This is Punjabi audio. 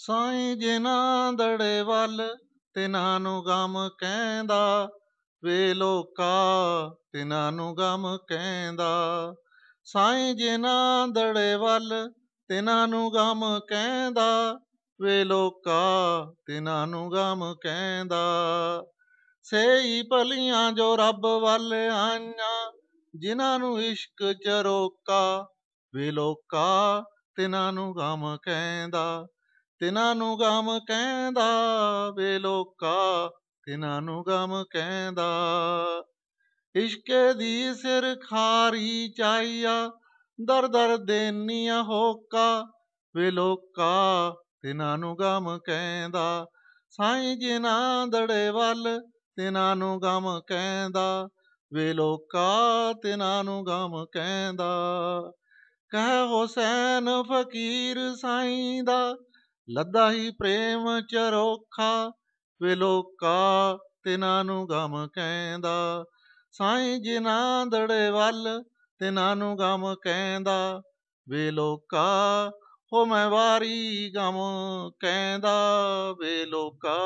ਸਾਈ ਜਿਨਾ ਦੜੇ ਵੱਲ ਤਿਨਾਂ ਨੂੰ ਗਮ ਕਹਿੰਦਾ ਵੇ ਲੋਕਾ ਤਿਨਾਂ ਨੂੰ ਗਮ ਕਹਿੰਦਾ ਸਾਈ ਜਿਨਾ ਦੜੇ ਵੱਲ ਤਿਨਾਂ ਨੂੰ ਗਮ ਕਹਿੰਦਾ ਵੇ ਲੋਕਾ ਤਿਨਾਂ ਨੂੰ ਗਮ ਕਹਿੰਦਾ ਸੇਈ ਭਲੀਆਂ ਜੋ ਰੱਬ ਵੱਲ ਆਈਆਂ ਜਿਨ੍ਹਾਂ ਨੂੰ ਇਸ਼ਕ ਚ ਰੋਕਾ ਵੇ ਲੋਕਾ ਤਿਨਾਂ ਨੂੰ ਗਮ ਕਹਿੰਦਾ ਤਿਨਾਂ ਨੂੰ ਗਮ ਕਹਿੰਦਾ ਵੇ ਲੋਕਾ ਤਿਨਾਂ ਨੂੰ ਗਮ ਕਹਿੰਦਾ ਇਸ਼ਕੇ ਦੀ ਸਿਰ ਖਾਰੀ ਚਾਈਆ ਦਰ ਦਰ ਦੇਨੀਆਂ ਹੋਕਾ ਵੇ ਲੋਕਾ ਤਿਨਾਂ ਨੂੰ ਗਮ ਕਹਿੰਦਾ ਸਾਈਂ ਜਿਨਾ ਦੜੇ ਵੱਲ ਤਿਨਾਂ ਨੂੰ ਗਮ ਕਹਿੰਦਾ ਵੇ ਲੋਕਾ ਤਿਨਾਂ ਨੂੰ ਗਮ ਕਹਿੰਦਾ ਕਹ ਹੁਸੈਨ ਫਕੀਰ ਸਾਈਂ ਦਾ ਲੱਦਾ ਹੀ ਪ੍ਰੇਮ ਚਰੋਖਾ ਵੇ ਲੋਕਾ ਤਿਨਾਂ ਨੂੰ ਗਮ ਕਹਿੰਦਾ ਸਾਈਂ ਜਿਨਾਂ ਦੜੇ ਵੱਲ ਤਿਨਾਂ ਨੂੰ ਗਮ ਕਹਿੰਦਾ ਵੇ ਲੋਕਾ ਹੋ ਮੈਂ ਵਾਰੀ ਗਮ ਕਹਿੰਦਾ ਵੇ ਲੋਕਾ